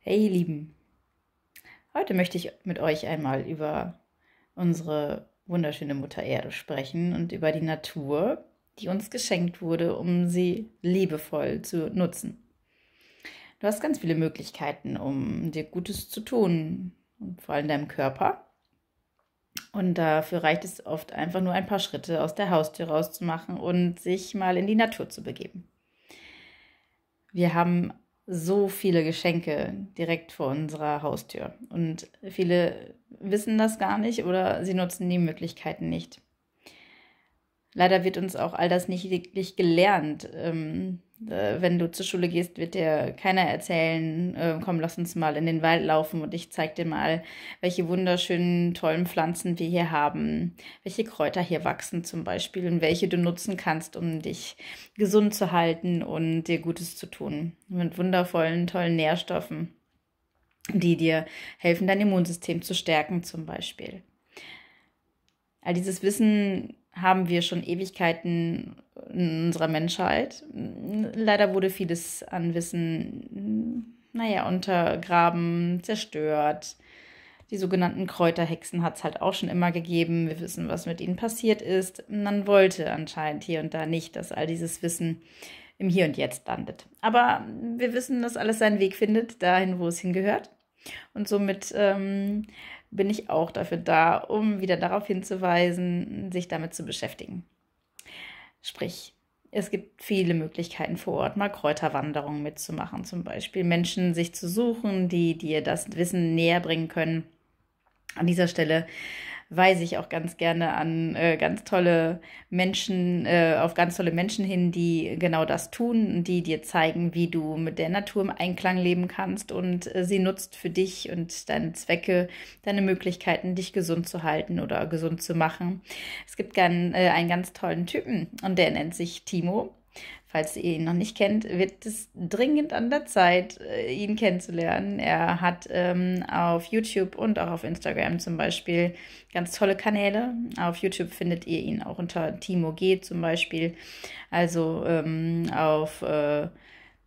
Hey ihr Lieben, heute möchte ich mit euch einmal über unsere wunderschöne Mutter Erde sprechen und über die Natur, die uns geschenkt wurde, um sie liebevoll zu nutzen. Du hast ganz viele Möglichkeiten, um dir Gutes zu tun, und vor allem deinem Körper. Und dafür reicht es oft einfach nur ein paar Schritte aus der Haustür rauszumachen und sich mal in die Natur zu begeben. Wir haben so viele Geschenke direkt vor unserer Haustür. Und viele wissen das gar nicht oder sie nutzen die Möglichkeiten nicht. Leider wird uns auch all das nicht wirklich gelernt. Ähm, äh, wenn du zur Schule gehst, wird dir keiner erzählen, äh, komm, lass uns mal in den Wald laufen und ich zeig dir mal, welche wunderschönen, tollen Pflanzen wir hier haben, welche Kräuter hier wachsen zum Beispiel und welche du nutzen kannst, um dich gesund zu halten und dir Gutes zu tun. Mit wundervollen, tollen Nährstoffen, die dir helfen, dein Immunsystem zu stärken zum Beispiel. All dieses Wissen haben wir schon Ewigkeiten in unserer Menschheit. Leider wurde vieles an Wissen, naja, untergraben, zerstört. Die sogenannten Kräuterhexen hat es halt auch schon immer gegeben. Wir wissen, was mit ihnen passiert ist. Man wollte anscheinend hier und da nicht, dass all dieses Wissen im Hier und Jetzt landet. Aber wir wissen, dass alles seinen Weg findet, dahin, wo es hingehört. Und somit ähm, bin ich auch dafür da, um wieder darauf hinzuweisen, sich damit zu beschäftigen. Sprich, es gibt viele Möglichkeiten vor Ort, mal Kräuterwanderungen mitzumachen, zum Beispiel Menschen sich zu suchen, die dir das Wissen näher bringen können. An dieser Stelle weise ich auch ganz gerne an äh, ganz tolle Menschen, äh, auf ganz tolle Menschen hin, die genau das tun, die dir zeigen, wie du mit der Natur im Einklang leben kannst und äh, sie nutzt für dich und deine Zwecke, deine Möglichkeiten, dich gesund zu halten oder gesund zu machen. Es gibt gern, äh, einen ganz tollen Typen und der nennt sich Timo Falls ihr ihn noch nicht kennt, wird es dringend an der Zeit, äh, ihn kennenzulernen. Er hat ähm, auf YouTube und auch auf Instagram zum Beispiel ganz tolle Kanäle. Auf YouTube findet ihr ihn auch unter Timo G zum Beispiel. Also ähm, auf äh,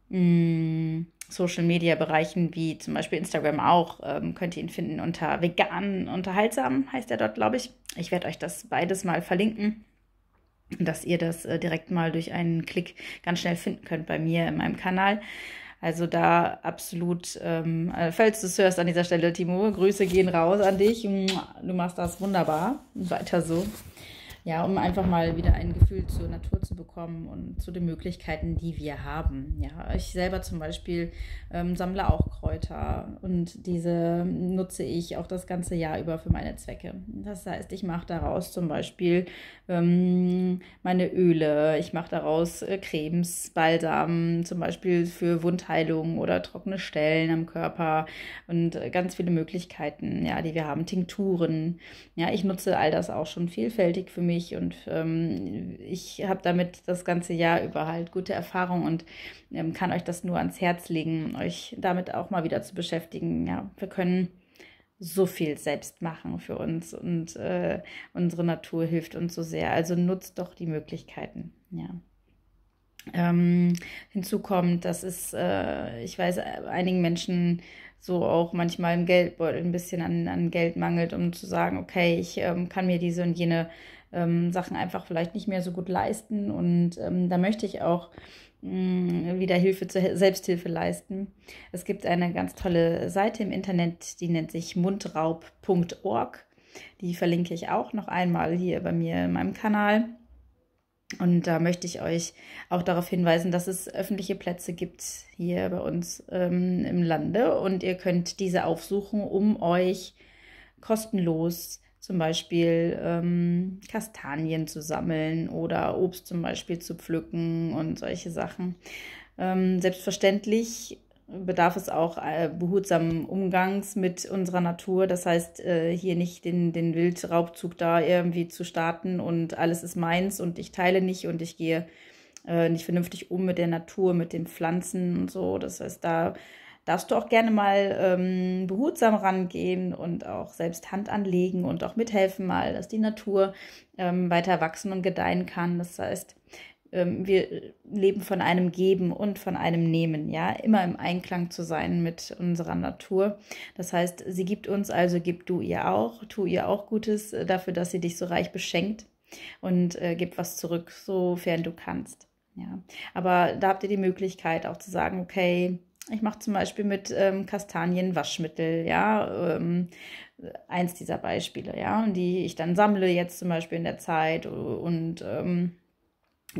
mm, Social Media Bereichen wie zum Beispiel Instagram auch. Ähm, könnt ihr ihn finden unter vegan unterhaltsam, heißt er dort, glaube ich. Ich werde euch das beides mal verlinken dass ihr das äh, direkt mal durch einen Klick ganz schnell finden könnt bei mir in meinem Kanal. Also da absolut, ähm, äh, falls du es hörst an dieser Stelle, Timo, Grüße gehen raus an dich. Du machst das wunderbar. Weiter so ja, um einfach mal wieder ein Gefühl zur Natur zu bekommen und zu den Möglichkeiten, die wir haben. Ja, ich selber zum Beispiel ähm, sammle auch Kräuter und diese nutze ich auch das ganze Jahr über für meine Zwecke. Das heißt, ich mache daraus zum Beispiel ähm, meine Öle, ich mache daraus äh, Cremes, Balsamen, zum Beispiel für Wundheilung oder trockene Stellen am Körper und äh, ganz viele Möglichkeiten, ja, die wir haben, Tinkturen. Ja, ich nutze all das auch schon vielfältig für mich mich und ähm, ich habe damit das ganze Jahr über halt gute Erfahrungen und ähm, kann euch das nur ans Herz legen, euch damit auch mal wieder zu beschäftigen. Ja, wir können so viel selbst machen für uns und äh, unsere Natur hilft uns so sehr. Also nutzt doch die Möglichkeiten. Ja. Ähm, hinzu kommt, dass es, äh, ich weiß, einigen Menschen so auch manchmal im Geldbeutel ein bisschen an, an Geld mangelt, um zu sagen, okay, ich ähm, kann mir diese und jene ähm, Sachen einfach vielleicht nicht mehr so gut leisten. Und ähm, da möchte ich auch mh, mm, wieder Hilfe zur Selbsthilfe leisten. Es gibt eine ganz tolle Seite im Internet, die nennt sich mundraub.org. Die verlinke ich auch noch einmal hier bei mir in meinem Kanal. Und da möchte ich euch auch darauf hinweisen, dass es öffentliche Plätze gibt hier bei uns ähm, im Lande und ihr könnt diese aufsuchen, um euch kostenlos zum Beispiel ähm, Kastanien zu sammeln oder Obst zum Beispiel zu pflücken und solche Sachen. Ähm, selbstverständlich bedarf es auch äh, behutsamen Umgangs mit unserer Natur. Das heißt, äh, hier nicht den, den Wildraubzug da irgendwie zu starten und alles ist meins und ich teile nicht und ich gehe äh, nicht vernünftig um mit der Natur, mit den Pflanzen und so. Das heißt, da darfst du auch gerne mal ähm, behutsam rangehen und auch selbst Hand anlegen und auch mithelfen mal, dass die Natur ähm, weiter wachsen und gedeihen kann. Das heißt, ähm, wir leben von einem Geben und von einem Nehmen, ja, immer im Einklang zu sein mit unserer Natur. Das heißt, sie gibt uns, also gib du ihr auch, tu ihr auch Gutes äh, dafür, dass sie dich so reich beschenkt und äh, gib was zurück, sofern du kannst. Ja, aber da habt ihr die Möglichkeit auch zu sagen, okay, ich mache zum Beispiel mit ähm, Kastanien Waschmittel, ja, ähm, eins dieser Beispiele, ja, und die ich dann sammle jetzt zum Beispiel in der Zeit und ähm,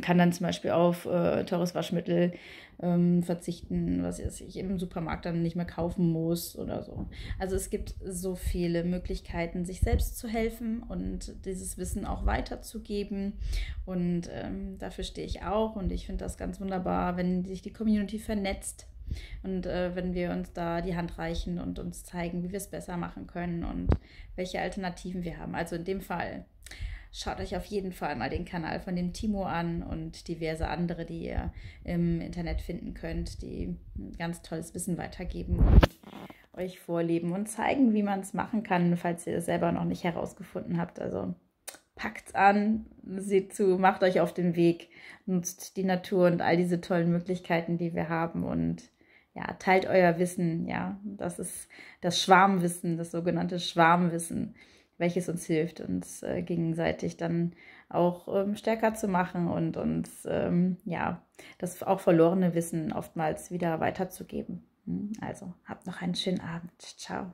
kann dann zum Beispiel auf äh, teures Waschmittel ähm, verzichten, was ich im Supermarkt dann nicht mehr kaufen muss oder so. Also es gibt so viele Möglichkeiten, sich selbst zu helfen und dieses Wissen auch weiterzugeben. Und ähm, dafür stehe ich auch und ich finde das ganz wunderbar, wenn sich die Community vernetzt und äh, wenn wir uns da die Hand reichen und uns zeigen, wie wir es besser machen können und welche Alternativen wir haben. Also in dem Fall, schaut euch auf jeden Fall mal den Kanal von dem Timo an und diverse andere, die ihr im Internet finden könnt, die ganz tolles Wissen weitergeben und euch vorleben und zeigen, wie man es machen kann, falls ihr es selber noch nicht herausgefunden habt. Also packt's an, seht zu, macht euch auf den Weg, nutzt die Natur und all diese tollen Möglichkeiten, die wir haben und ja, teilt euer Wissen, ja, das ist das Schwarmwissen, das sogenannte Schwarmwissen, welches uns hilft, uns äh, gegenseitig dann auch ähm, stärker zu machen und uns, ähm, ja, das auch verlorene Wissen oftmals wieder weiterzugeben. Hm, also, habt noch einen schönen Abend. Ciao.